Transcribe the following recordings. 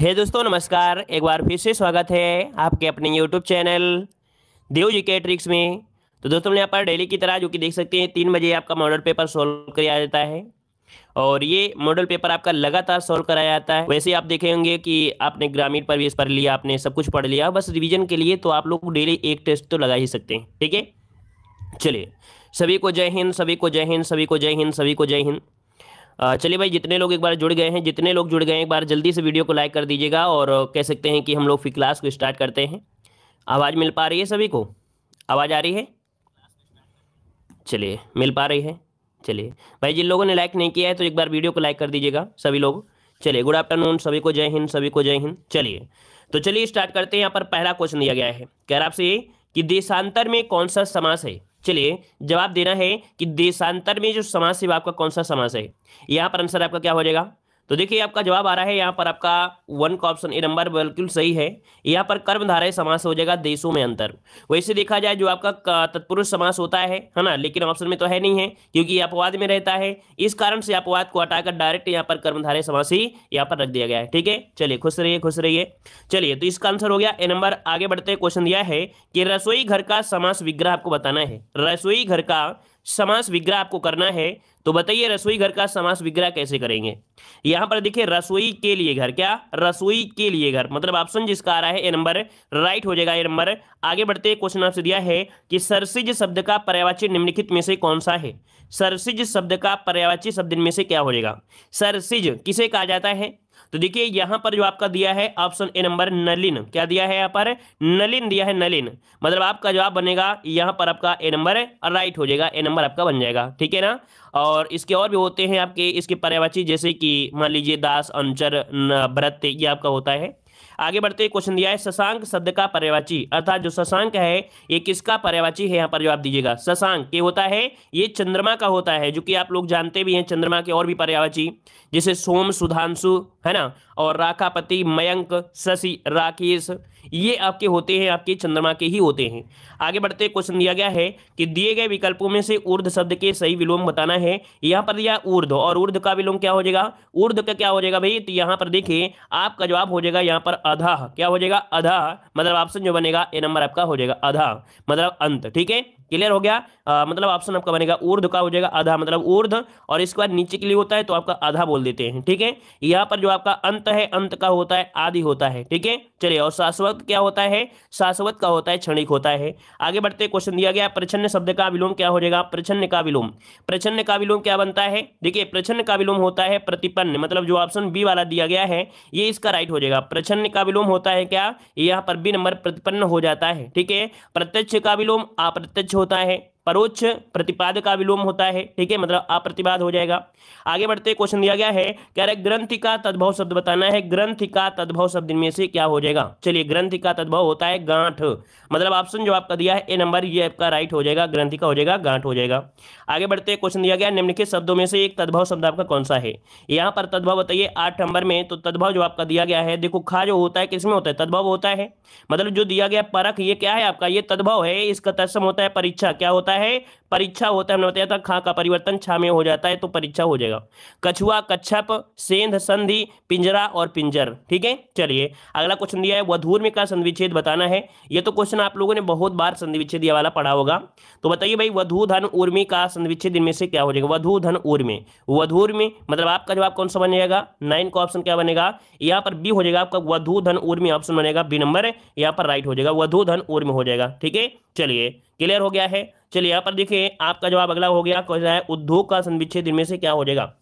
हे दोस्तों नमस्कार एक बार फिर से स्वागत है आपके अपने यूट्यूब चैनल देव जी के ट्रिक्स में तो दोस्तों हमने यहाँ पर डेली की तरह जो कि देख सकते हैं तीन बजे आपका मॉडल पेपर सॉल्व कराया जाता है और ये मॉडल पेपर आपका लगातार सॉल्व कराया जाता है वैसे आप देखेंगे होंगे कि आपने ग्रामीण परिवेश पढ़ लिया आपने सब कुछ पढ़ लिया बस रिविजन के लिए तो आप लोग डेली एक टेस्ट तो लगा ही सकते हैं ठीक है चलिए सभी को जय हिंद सभी को जय हिंद सभी को जय हिंद सभी को जय हिंद चलिए भाई जितने लोग एक बार जुड़ गए हैं जितने लोग जुड़ गए हैं एक बार जल्दी से वीडियो को लाइक कर दीजिएगा और कह सकते हैं कि हम लोग फिर क्लास को स्टार्ट करते हैं आवाज़ मिल पा रही है सभी को आवाज़ आ रही है चलिए मिल पा रही है चलिए भाई जिन लोगों ने लाइक नहीं किया है तो एक बार वीडियो को लाइक कर दीजिएगा सभी लोग चलिए गुड आफ्टरनून सभी को जय हिंद सभी को जय हिंद चलिए तो चलिए स्टार्ट करते हैं यहाँ पर पहला क्वेश्चन दिया गया है कह रहा आपसे कि देशांतर में कौन सा समास है चलिए जवाब देना है कि देशांतर में जो समाज सेवा आपका कौन सा समाज है यहाँ पर आंसर आपका क्या हो जाएगा तो देखिए आपका जवाब आ रहा है यहाँ पर आपका वन का ऑप्शन ए नंबर बिल्कुल सही है यहाँ पर कर्मधारय समास हो जाएगा देशों में अंतर वैसे देखा जाए जो आपका तत्पुरुष समास होता है है ना लेकिन ऑप्शन में तो है नहीं है क्योंकि अपवाद में रहता है इस कारण से अपवाद को हटाकर डायरेक्ट यहाँ पर कर्मधारय समास ही यहाँ पर रख दिया गया है ठीक है चलिए खुश रहिए खुश रहिए चलिए तो इसका आंसर हो गया ए नंबर आगे बढ़ते क्वेश्चन दिया है कि रसोई घर का समास विग्रह आपको बताना है रसोई घर का समास विग्रह आपको करना है तो बताइए रसोई घर का समास विग्रह कैसे करेंगे यहां पर देखिए रसोई के लिए घर क्या रसोई के लिए घर मतलब ऑप्शन जिसका आ रहा है ए नंबर राइट हो जाएगा ए नंबर आगे बढ़ते क्वेश्चन आपसे दिया है कि सरसिज शब्द का पर्यावाची निम्नलिखित में से कौन सा है सरसिज शब्द का पर्यावाची शब्द में से क्या हो जाएगा सरसिज किसे कहा जाता है तो देखिए यहां पर जो आपका दिया है ऑप्शन ए नंबर नलिन क्या दिया है यहाँ पर नलिन दिया है नलिन मतलब आपका जवाब बनेगा यहाँ पर आपका ए नंबर राइट हो जाएगा ए नंबर आपका बन जाएगा ठीक है ना और इसके और भी होते हैं आपके इसके पर्यावाची जैसे कि मान लीजिए दास अंचर व्रत ये आपका होता है आगे बढ़ते क्वेश्चन दिया है शशांक शब्द का पर्यावाची अर्थात जो शशांक है ये किसका पर्यावाची है यहाँ पर जवाब दीजिएगा शशांक ये होता है ये चंद्रमा का होता है जो कि आप लोग जानते भी हैं चंद्रमा के और भी पर्यावाची जैसे सोम सुधांशु है ना और राखापति मयंक शशि राकेश ये आपके होते हैं आपके चंद्रमा के ही होते हैं आगे बढ़ते क्वेश्चन दिया गया है कि दिए गए विकल्पों में से ऊर्ध शब्द के सही विलोम बताना है यहाँ पर दिया ऊर्ध और ऊर्ध का विलोम क्या हो जाएगा ऊर्ध का क्या हो जाएगा भाई तो यहाँ पर देखिए आपका जवाब हो जाएगा यहाँ पर अधा क्या हो जाएगा अधा मतलब ऑप्शन जो बनेगा ए नंबर आपका हो जाएगा अधा मतलब अंत ठीक है क्लियर हो गया आ, मतलब ऑप्शन आपका बनेगा ऊर्ध का हो जाएगा आधा मतलब ऊर्ध और इसके बाद नीचे के लिए होता है तो आपका आधा बोल देते हैं ठीक है यहाँ पर जो आपका अंत है अंत का होता है आदि होता है ठीक है चलिए और शाश्वत क्या होता है शाश्वत का होता है क्षणिक होता है आगे बढ़ते क्वेश्चन दिया गया प्रछन्न शब्द का विलोम क्या हो जाएगा प्रछन्न का विलोम प्रछन्न का विलोम क्या बनता है देखिए प्रछन्न का विलोम होता है प्रतिपन्न मतलब जो ऑप्शन बी वाला दिया गया है ये इसका राइट हो जाएगा प्रछन्न का विलोम होता है क्या यहाँ पर बी नंबर प्रतिपन्न हो जाता है ठीक है प्रत्यक्ष का विलोम अप्रत्यक्ष होता है परोक्ष प्रतिपाद का विलोम होता है ठीक है मतलब अप्रतिपाद हो जाएगा आगे बढ़ते क्वेश्चन दिया गया है कह रहे ग्रंथ का तद्भव शब्द बताना है ग्रंथ का तद्भव शब्द में से क्या हो जाएगा चलिए ग्रंथ का तद्भव होता है गांठ मतलब ऑप्शन जो आपका दिया है ए नंबर ये आपका राइट हो जाएगा ग्रंथि का हो जाएगा गांठ हो जाएगा आगे बढ़ते क्वेश्चन दिया गया निम्नलिखित शब्दों में से एक तद्भव शब्द आपका कौन सा है यहाँ पर तद्भव बताइए आठ नंबर में तो तद्भव जो आपका दिया गया है देखो खा जो होता है किसमें होता है तद्भव होता है मतलब जो दिया गया परख ये क्या है आपका ये तद्भव है इसका तत्सम होता है परीक्षा क्या होता है होता है परीक्षा होता है हमने बताया था खा का परिवर्तन छा में हो जाता है तो परीक्षा हो जाएगा कछुआ कच्छप सेंध संधि पिंजरा और पिंजर ठीक है चलिए अगला क्वेश्चन दिया है वधूर में का संधि विच्छेद बताना है ये तो क्वेश्चन आप लोगों ने बहुत बार संधि विच्छेद ये वाला पढ़ा होगा तो बताइए भाई वधू धन उर्मी का संधि विच्छेद इनमें से क्या हो जाएगा वधू धन उर्मी वधूर में मतलब आपका जवाब कौन सा बनेगा नाइन का ऑप्शन क्या बनेगा यहाँ पर बी हो जाएगा आपका वधू धन उर्मी ऑप्शन बनेगा बी नंबर यहाँ पर राइट हो जाएगा वधू धन उर्मी हो जाएगा ठीक है चलिए क्लियर हो गया है चलिए यहाँ पर देखिए आपका जवाब अगला हो गया क्वेश्चन है उद्योग का संविच्छेद इनमें से क्या हो जाएगा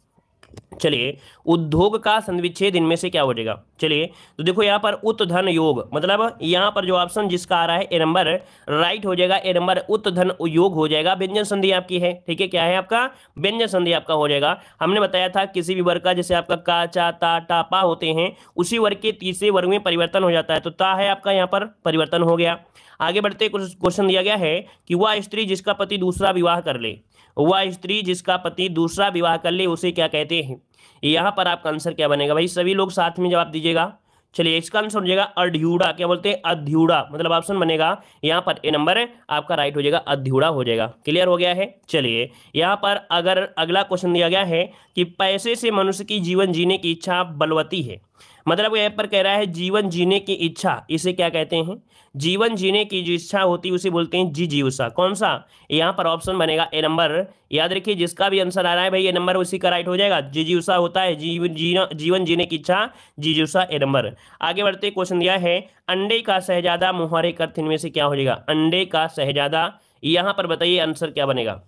चलिए उद्योग का संविच्छेद इनमें से क्या हो जाएगा चलिए तो देखो यहाँ पर उत धन योग मतलब यहाँ पर जो ऑप्शन जिसका आ रहा है ए नंबर राइट हो जाएगा ए नंबर उत धन योग हो जाएगा व्यंजन संधि आपकी है ठीक है क्या है आपका व्यंजन संधि आपका हो जाएगा हमने बताया था किसी भी वर्ग का जैसे आपका का चा ता टा पा होते हैं उसी वर्ग के तीसरे वर्ग में परिवर्तन हो जाता है तो ता है आपका यहाँ पर परिवर्तन हो गया आगे बढ़ते क्वेश्चन दिया गया है कि वह स्त्री जिसका पति दूसरा विवाह कर ले वह स्त्री जिसका पति दूसरा विवाह कर ले उसे क्या कहते हैं यहाँ पर आपका आंसर क्या बनेगा भाई सभी लोग साथ में जवाब दीजिएगा चलिए इसका आंसर हो जाएगा अध्यूड़ा क्या बोलते हैं अध्यूड़ा मतलब ऑप्शन बनेगा यहाँ पर ए नंबर है आपका राइट हो जाएगा अध्यूड़ा हो जाएगा क्लियर हो गया है चलिए यहाँ पर अगर अगला क्वेश्चन दिया गया है कि पैसे से मनुष्य की जीवन जीने की इच्छा बलवती है मतलब यहाँ पर कह रहा है जीवन जीने की इच्छा इसे क्या कहते हैं जीवन जीने की जो इच्छा होती है उसे बोलते हैं जी जीवसा कौन सा यहाँ पर ऑप्शन बनेगा ए नंबर याद रखिए जिसका भी आंसर आ रहा है भाई ये नंबर उसी का राइट हो जाएगा जी जीवसा होता है जीवन जीना जीवन जीने की इच्छा जी जीवसा ए नंबर आगे बढ़ते क्वेश्चन दिया है अंडे का सहजादा मुहारे अर्थ इनमें से क्या हो जाएगा अंडे का सहजादा यहाँ पर बताइए आंसर क्या बनेगा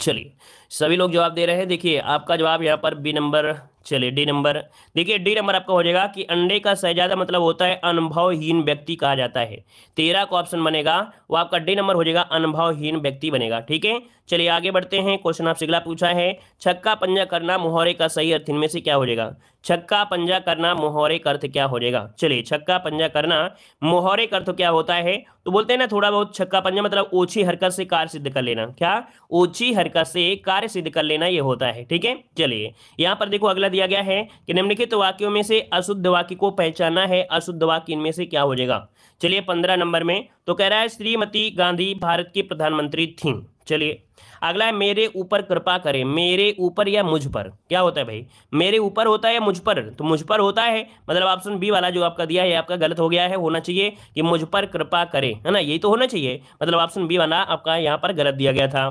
चलिए सभी लोग जवाब दे रहे हैं देखिए आपका जवाब यहाँ पर बी नंबर चलिए डी नंबर देखिए डी नंबर आपका हो जाएगा कि अंडे का सहजादा मतलब होता है अनुभवहीन व्यक्ति कहा जाता है तेरह का ऑप्शन बनेगा वो आपका डी नंबर हो जाएगा अनुभवहीन व्यक्ति बनेगा ठीक है चलिए आगे बढ़ते हैं क्वेश्चन आपसे अगला पूछा है छक्का पंजा करना मुहरे का सही अर्थ इनमें से क्या हो जाएगा छक्का पंजा करना मोहरे का अर्थ क्या हो जाएगा चलिए छक्का पंजा करना मोहरे का अर्थ क्या होता है तो बोलते हैं ना थोड़ा बहुत छक्का पंजा मतलब ओछी हरकत से कार्य सिद्ध कर लेना क्या ओछी हरकत से कार्य सिद्ध कर लेना यह होता है ठीक है चलिए यहाँ पर देखो अगला दिया गया है कि निम्नलिखित वाक्यों में से अशुद्ध वाक्य को पहचाना है अशुद्ध वाक्य इनमें से क्या हो जाएगा चलिए पंद्रह नंबर में तो कह रहा है श्रीमती गांधी भारत की प्रधानमंत्री थी चलिए अगला है मेरे ऊपर कृपा करें मेरे ऊपर या मुझ पर क्या होता है भाई मेरे ऊपर होता है या मुझ पर तो मुझ पर होता है मतलब ऑप्शन बी वाला जो आपका दिया है आपका गलत हो गया है होना चाहिए कि मुझ पर कृपा करें है ना यही तो होना चाहिए मतलब ऑप्शन बी वाला आपका यहाँ पर गलत दिया गया था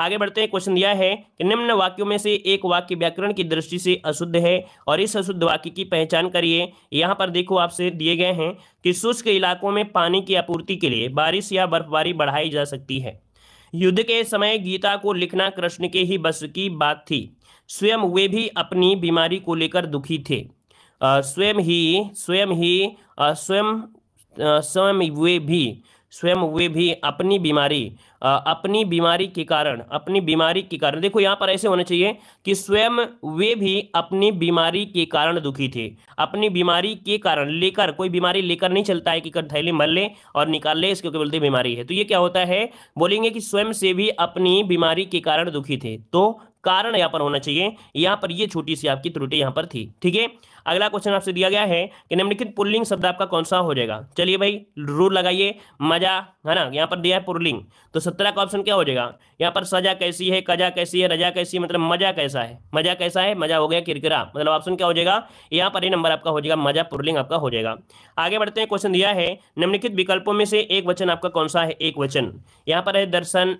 आगे बढ़ते हैं क्वेश्चन दिया है कि निम्न वाक्यों में से एक वाक्य व्याकरण की दृष्टि से अशुद्ध है और इस अशुद्ध वाक्य की पहचान करिए यहाँ पर देखो आपसे दिए गए हैं कि शुष्क इलाकों में पानी की आपूर्ति के लिए बारिश या बर्फबारी बढ़ाई जा सकती है युद्ध के समय गीता को लिखना कृष्ण के ही बस की बात थी स्वयं वे भी अपनी बीमारी को लेकर दुखी थे स्वयं ही स्वयं ही स्वयं स्वयं वे भी स्वयं वे भी अपनी बीमारी अपनी बीमारी के कारण अपनी बीमारी के कारण देखो यहाँ पर ऐसे होना चाहिए कि स्वयं वे भी अपनी बीमारी के कारण दुखी थे अपनी बीमारी के कारण लेकर कोई बीमारी लेकर नहीं चलता है कि थैली मर ले और निकाल ले इसके बोलते बीमारी है तो ये क्या होता है बोलेंगे कि स्वयं से भी अपनी बीमारी के कारण दुखी थे तो कारण यहां पर होना चाहिए यहां पर ये छोटी सी आपकी त्रुटि यहां पर थी ठीक है अगला क्वेश्चन आपसे दिया गया है कि निम्नलिखित पुल्लिंग शब्द आपका कौन सा हो जाएगा चलिए भाई रूल लगाइए मजा है ना यहां पर दिया है पुल्लिंग तो सत्रह का ऑप्शन क्या हो जाएगा यहाँ पर सजा कैसी है कजा कैसी है रजा कैसी है मतलब मजा कैसा है मजा कैसा है मजा हो गया किरकिरा मतलब ऑप्शन क्या हो जाएगा यहाँ पर ही नंबर आपका हो जाएगा मजा पुरलिंग आपका हो जाएगा आगे बढ़ते हैं क्वेश्चन दिया है निम्नलिखित विकल्पों में से एक वचन आपका कौन सा है एक वचन यहाँ पर है दर्शन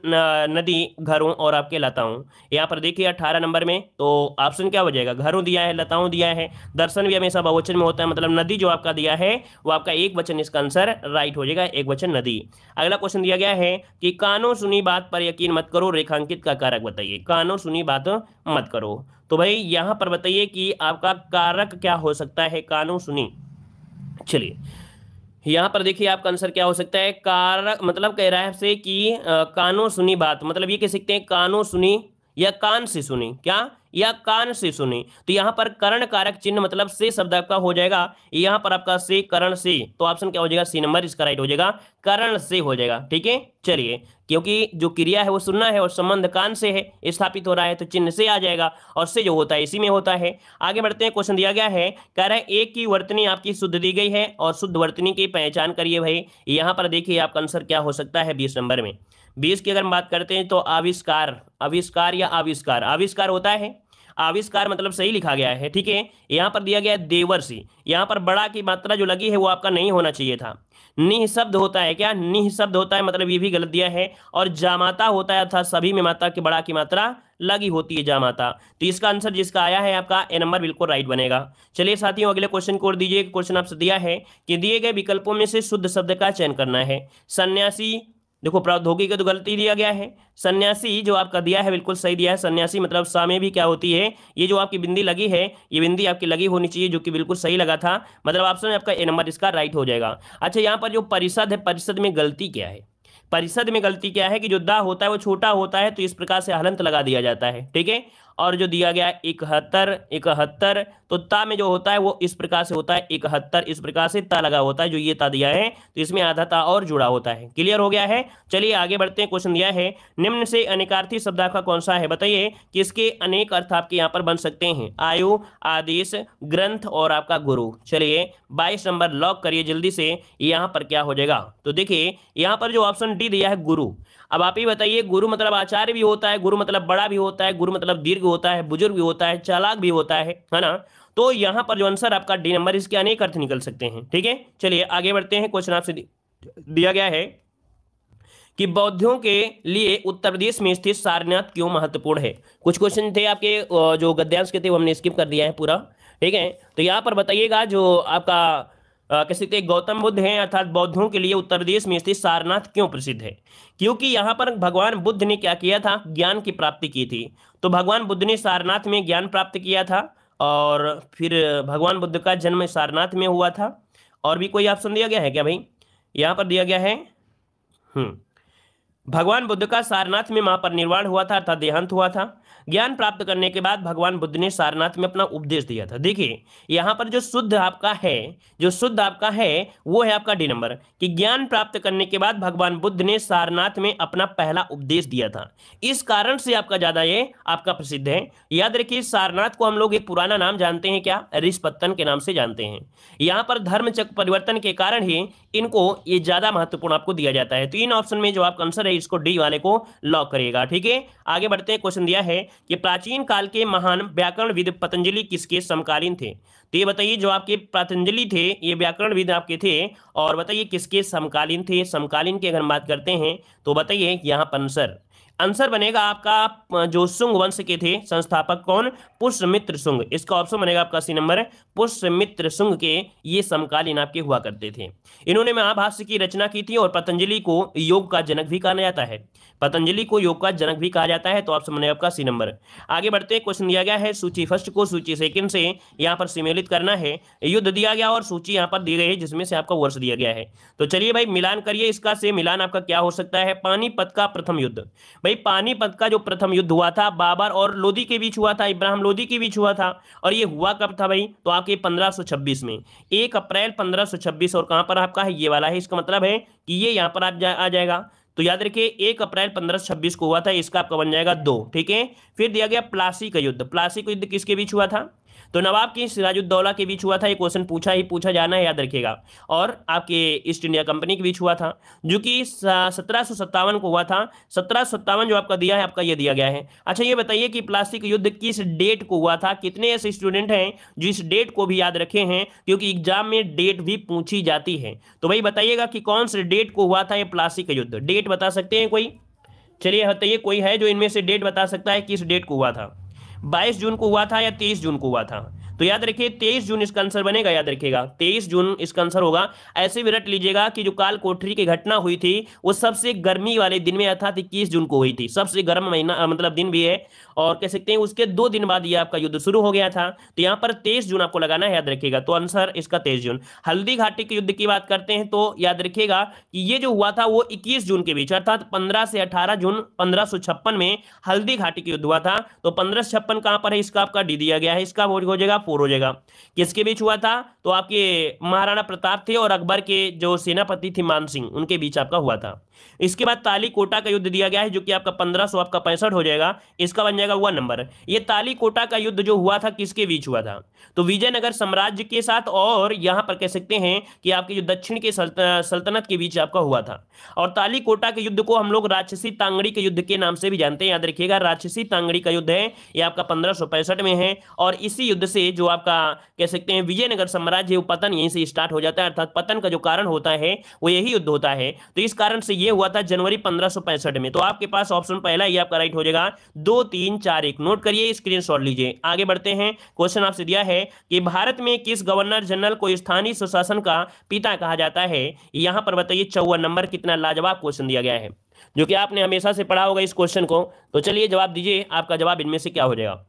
नदी घरों और आपके लताओं यहाँ पर देखिए अठारह नंबर में तो ऑप्शन क्या हो जाएगा घरों दिया है लताओं दिया है दर्शन भी हमेशा बहुवचन में होता है मतलब नदी जो आपका दिया है वो आपका एक वचन इसका आंसर राइट हो जाएगा एक वचन नदी अगला क्वेश्चन दिया गया है कि कानों सुनी बात पर यकीन मत मत करो रेखांकित का कारक बताइए कानो सुनी बात मत करो तो भाई यहां पर बताइए कि आपका कारक क्या हो सकता है कानो सुनी चलिए यहां पर देखिए आपका आंसर क्या हो सकता है कारक मतलब कह रहा है आपसे कि कानो सुनी बात मतलब ये कह सकते हैं कानो सुनी या कान से सुनी क्या या कान से सुनी तो यहाँ पर करण कारक चिन्ह मतलब से शब्द आपका हो जाएगा यहाँ पर आपका से करण से तो ऑप्शन क्या हो जाएगा सी नंबर इसका राइट हो जाएगा करण से हो जाएगा ठीक है चलिए क्योंकि जो क्रिया है वो सुनना है और संबंध कान से है स्थापित हो रहा है तो चिन्ह से आ जाएगा और से जो होता है इसी में होता है आगे बढ़ते हैं क्वेश्चन दिया गया है कह रहे एक की वर्तनी आपकी शुद्ध दी गई है और शुद्ध वर्तनी की पहचान करिए भाई यहाँ पर देखिए आपका आंसर क्या हो सकता है बीस नंबर में बीस की अगर हम बात करते हैं तो आविष्कार आविष्कार या आविष्कार आविष्कार होता है आविष्कार मतलब सही लिखा गया है ठीक है यहाँ पर दिया गया है देवर्षि यहाँ पर बड़ा की मात्रा जो लगी है वो आपका नहीं होना चाहिए था निःशब्द होता है क्या निःशब्द होता है मतलब ये भी गलत दिया है और जामाता होता है अर्थात सभी में माता की बड़ा की मात्रा लगी होती है जामाता तो इसका आंसर जिसका आया है आपका ए नंबर बिल्कुल राइट बनेगा चलिए साथियों अगले क्वेश्चन को दीजिए क्वेश्चन आपसे दिया है कि दिए गए विकल्पों में से शुद्ध शब्द का चयन करना है सन्यासी देखो प्रौद्योगिकी का तो गलती दिया गया है सन्यासी जो आपका दिया है बिल्कुल सही दिया है सन्यासी मतलब सामे भी क्या होती है ये जो आपकी बिंदी लगी है ये बिंदी आपकी लगी होनी चाहिए जो कि बिल्कुल सही लगा था मतलब ऑप्शन में आपका ए नंबर इसका राइट हो जाएगा अच्छा यहाँ पर जो परिषद है परिषद में गलती क्या है परिषद में गलती क्या है कि जो दा होता है वो छोटा होता है तो इस प्रकार से हलंत लगा दिया जाता है ठीक है और जो दिया गया है इकहत्तर इकहत्तर तो ता में जो होता है वो इस प्रकार से होता है इकहत्तर इस प्रकार से ता लगा होता है जो ये ता दिया है तो इसमें आधा ता और जुड़ा होता है क्लियर हो गया है चलिए आगे बढ़ते हैं क्वेश्चन दिया है निम्न से अनेकार्थी शब्द का कौन सा है बताइए कि इसके अनेक अर्थ आपके यहाँ पर बन सकते हैं आयु आदेश ग्रंथ और आपका गुरु चलिए बाईस नंबर लॉक करिए जल्दी से यहाँ पर क्या हो जाएगा तो देखिए यहाँ पर जो ऑप्शन डी दिया है गुरु अब आप ही बताइए गुरु मतलब आचार्य भी होता है गुरु मतलब बड़ा भी होता है गुरु मतलब दीर्घ होता है बुजुर्ग भी होता है चालाक भी होता है है ना तो यहाँ पर जो आंसर आपका डी नंबर इसके अनेक अर्थ निकल सकते हैं ठीक है चलिए आगे बढ़ते हैं क्वेश्चन आपसे दिया गया है कि बौद्धों के लिए उत्तर प्रदेश में स्थित सारनाथ क्यों महत्वपूर्ण है कुछ क्वेश्चन थे आपके जो गद्यांश के थे वो हमने स्किप कर दिया है पूरा ठीक है तो यहाँ पर बताइएगा जो आपका कह सकते हैं गौतम बुद्ध हैं अर्थात बौद्धों के लिए उत्तर प्रदेश में स्थित सारनाथ क्यों प्रसिद्ध है क्योंकि यहाँ पर भगवान बुद्ध ने क्या किया था ज्ञान की प्राप्ति की थी तो भगवान बुद्ध ने सारनाथ में ज्ञान प्राप्त किया था और फिर भगवान बुद्ध का जन्म सारनाथ में हुआ था और भी कोई ऑप्शन दिया गया है क्या भाई यहाँ पर दिया गया है हम्म, भगवान बुद्ध का सारनाथ में महापरिनिर्वाण हुआ था अर्थात देहांत हुआ था ज्ञान प्राप्त करने के बाद भगवान बुद्ध ने सारनाथ में अपना उपदेश दिया था देखिए यहाँ पर जो शुद्ध आपका है जो शुद्ध आपका है वो है आपका डी नंबर कि ज्ञान प्राप्त करने के बाद भगवान बुद्ध ने सारनाथ में अपना पहला उपदेश दिया था इस कारण से आपका ज्यादा ये आपका प्रसिद्ध है याद रखिए सारनाथ को हम लोग एक पुराना नाम जानते हैं क्या रिसपत्तन के नाम से जानते हैं यहाँ पर धर्म चक्र परिवर्तन के कारण ही इनको ये ज्यादा महत्वपूर्ण आपको दिया जाता है तो इन ऑप्शन में जो आपका आंसर है इसको डी वाले को लॉक करिएगा ठीक है आगे बढ़ते हैं क्वेश्चन दिया है कि प्राचीन काल के महान व्याकरण विद पतंजलि किसके समकालीन थे तो ये बताइए जो आपके पतंजलि थे ये व्याकरण विद आपके थे और बताइए किसके समकालीन थे समकालीन की अगर बात करते हैं तो बताइए यहाँ पर आंसर आंसर बनेगा आपका जो सुंग वंश के थे संस्थापक कौन पुष्यमित्र सुंग इसका ऑप्शन बनेगा आपका सी नंबर पुष्यमित्र सुंग के ये समकालीन आपके हुआ करते थे इन्होंने महाभाष्य की रचना की थी और पतंजलि को योग का जनक भी कहा जाता है पतंजलि को योग का जनक भी कहा जाता है तो ऑप्शन बनेगा आपका सी नंबर आगे बढ़ते हैं क्वेश्चन दिया गया है सूची फर्स्ट को सूची सेकंड से यहाँ पर सम्मिलित करना है युद्ध दिया गया और सूची यहाँ पर दी गई है जिसमें से आपका वर्ष दिया गया है तो चलिए भाई मिलान करिए इसका से मिलान आपका क्या हो सकता है पानीपत का प्रथम युद्ध भाई पानीपत का जो प्रथम युद्ध हुआ था बाबर और लोधी के बीच हुआ था इब्राहिम लोधी के बीच हुआ था और ये हुआ कब था भाई तो आपके 1526 में एक अप्रैल 1526 और कहां पर आपका है ये वाला है इसका मतलब है कि ये यहां पर आप जा, आ जाएगा तो याद रखिए एक अप्रैल पंद्रह को हुआ था इसका आपका बन जाएगा दो ठीक है फिर दिया गया प्लासी का युद्ध प्लासी का युद्ध किसके बीच हुआ था तो नवाब की सिराजुद्दौला के बीच हुआ था ये क्वेश्चन पूछा ही पूछा जाना है याद रखिएगा और आपके ईस्ट इंडिया कंपनी के बीच हुआ था जो कि सत्रह को हुआ था सत्रह जो आपका दिया है आपका ये दिया गया है अच्छा ये बताइए कि प्लास्टिक युद्ध किस डेट को हुआ था कितने ऐसे स्टूडेंट हैं जो इस डेट को भी याद रखे हैं क्योंकि एग्जाम में डेट भी पूछी जाती है तो भाई बताइएगा कि कौन से डेट को हुआ था ये प्लास्टिक युद्ध डेट बता सकते हैं कोई चलिए बताइए कोई है जो इनमें से डेट बता सकता है किस डेट को हुआ था बाईस जून को हुआ था या तेईस जून को हुआ था तो याद रखिए तेईस जून इसका आंसर बनेगा याद रखिएगा तेईस जून इसका आंसर होगा ऐसे भी रट लीजिएगा कि जो काल कोठरी की घटना हुई थी वो सबसे गर्मी वाले दिन में अर्थात इक्कीस जून को हुई थी सबसे गर्म महीना मतलब दिन भी है और कह सकते हैं उसके दो दिन बाद ये आपका युद्ध शुरू हो गया था तो यहाँ पर तेईस जून आपको लगाना है याद रखिएगा तो आंसर इसका तेईस जून हल्दी घाटी के युद्ध की बात करते हैं तो याद रखिएगा कि ये जो हुआ था वो इक्कीस जून के बीच अर्थात पंद्रह से अठारह जून पंद्रह में हल्दी घाटी का युद्ध हुआ था तो पंद्रह छप्पन पर है इसका आपका डी दिया गया है इसका हो जाएगा फोर हो जाएगा किसके बीच हुआ था तो आपके महाराणा प्रताप थे और अकबर के जो सेनापति थे मान उनके बीच आपका हुआ था इसके बाद ताली कोटा का युद्ध दिया गया है जो कि आपका पंद्रह सौ आपका पैंसठ हो जाएगा इसका बन जाएगा हुआ नंबर ये ताली कोटा का युद्ध जो हुआ था किसके बीच हुआ था तो विजयनगर साम्राज्य के साथ और यहां पर कह सकते हैं कि आपके जो दक्षिण के सल्तनत के बीच आपका हुआ था और ताली कोटा के युद्ध को हम लोग राक्षसी तांगड़ी के युद्ध के नाम से भी जानते हैं याद रखिएगा राक्षसी तांगड़ी का युद्ध है ये आपका पंद्रह में है और इसी युद्ध से जो आपका कह सकते हैं विजयनगर साम्राज्य पतन यहीं से स्टार्ट हो जाता है अर्थात पतन का जो कारण होता है वो यही युद्ध होता है तो इस कारण से ये ये हुआ था जनवरी पंद्रह में तो आपके पास ऑप्शन पहला ही आपका राइट हो जाएगा दो तीन चार एक नोट करिए स्क्रीन लीजिए आगे बढ़ते हैं क्वेश्चन आपसे दिया है कि भारत में किस गवर्नर जनरल को स्थानीय सुशासन का पिता कहा जाता है यहां पर बताइए चौवन नंबर कितना लाजवाब क्वेश्चन दिया गया है जो कि आपने हमेशा से पढ़ा होगा इस क्वेश्चन को तो चलिए जवाब दीजिए आपका जवाब इनमें से क्या हो जाएगा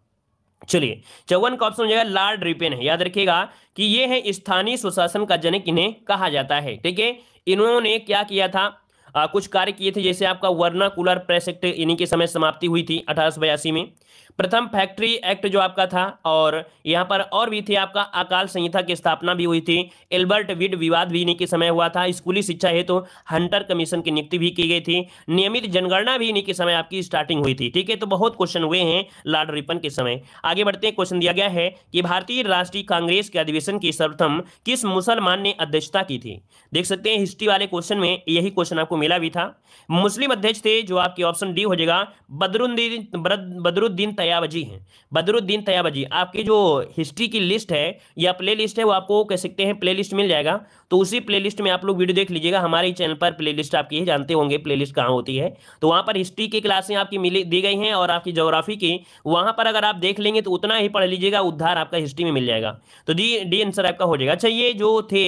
चलिए चौवन का ऑप्शन हो जाएगा लॉर्ड रिपेन है याद रखिएगा कि यह है स्थानीय सुशासन का जनक इन्हें कहा जाता है ठीक है इन्होंने क्या किया था आ, कुछ कार्य किए थे जैसे आपका वर्ना कूलर प्रेस एक्ट इन्हीं के समय समाप्ति हुई थी अठारह में प्रथम फैक्ट्री एक्ट जो आपका था और यहाँ पर और भी थे आपका अकाल संहिता की स्थापना भी हुई थी एल्बर्ट विड विवाद भी इन्हीं के समय हुआ था स्कूली शिक्षा हेतु तो हंटर कमीशन की नियुक्ति भी की गई थी नियमित जनगणना भी इन्हीं के समय आपकी स्टार्टिंग हुई थी ठीक है तो बहुत क्वेश्चन हुए हैं लॉर्ड रिपन के समय आगे बढ़ते हैं क्वेश्चन दिया गया है कि भारतीय राष्ट्रीय कांग्रेस के अधिवेशन की सर्वप्रथम किस मुसलमान ने अध्यक्षता की थी देख सकते हैं हिस्ट्री वाले क्वेश्चन में यही क्वेश्चन आपको मिला भी था मुस्लिम अध्यक्ष थे जो आपकी ऑप्शन डी हो जाएगा बदरुद्दीन बदरुद्दीन तयाबजी हैं बदरुद्दीन तयाबजी आपकी जो हिस्ट्री की लिस्ट है या प्ले है वो आपको कह सकते हैं प्ले मिल जाएगा तो उसी प्ले में आप लोग वीडियो देख लीजिएगा हमारे चैनल पर प्ले लिस्ट आपकी जानते होंगे प्ले लिस्ट होती है तो वहाँ पर हिस्ट्री की क्लासें आपकी मिली दी गई हैं और आपकी जोग्राफी की वहाँ पर अगर आप देख लेंगे तो उतना ही पढ़ लीजिएगा उद्धार आपका हिस्ट्री में मिल जाएगा तो डी डी आंसर आपका हो जाएगा अच्छा ये जो थे